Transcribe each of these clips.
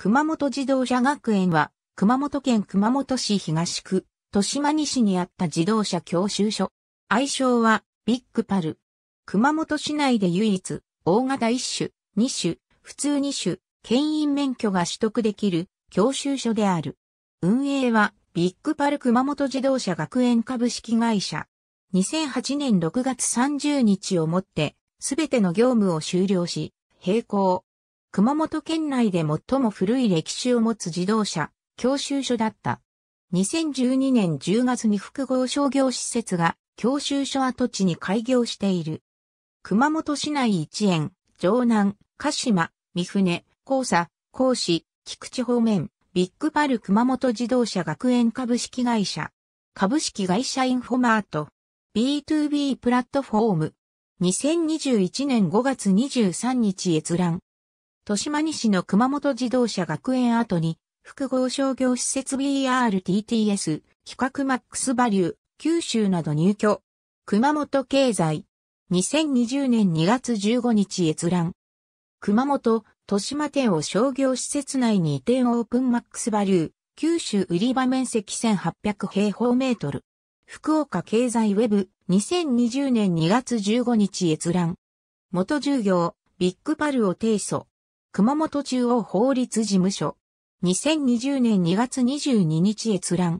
熊本自動車学園は、熊本県熊本市東区、豊島西にあった自動車教習所。愛称は、ビッグパル。熊本市内で唯一、大型一種、二種、普通二種、牽引免許が取得できる、教習所である。運営は、ビッグパル熊本自動車学園株式会社。2008年6月30日をもって、すべての業務を終了し、並行、熊本県内で最も古い歴史を持つ自動車、教習所だった。2012年10月に複合商業施設が教習所跡地に開業している。熊本市内一円、城南、鹿島、三船、高佐、高市、菊池方面、ビッグパル熊本自動車学園株式会社、株式会社インフォマート、B2B プラットフォーム、2021年5月23日閲覧。豊島西の熊本自動車学園跡に、複合商業施設 BRTTS、企画マックスバリュー、九州など入居。熊本経済。2020年2月15日閲覧。熊本、豊島店を商業施設内に移転オープンマックスバリュー、九州売り場面積1800平方メートル。福岡経済ウェブ、2020年2月15日閲覧。元従業、ビッグパルを提訴。熊本中央法律事務所。2020年2月22日閲覧。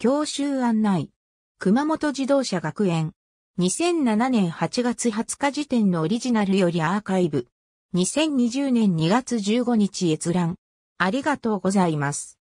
教習案内。熊本自動車学園。2007年8月20日時点のオリジナルよりアーカイブ。2020年2月15日閲覧。ありがとうございます。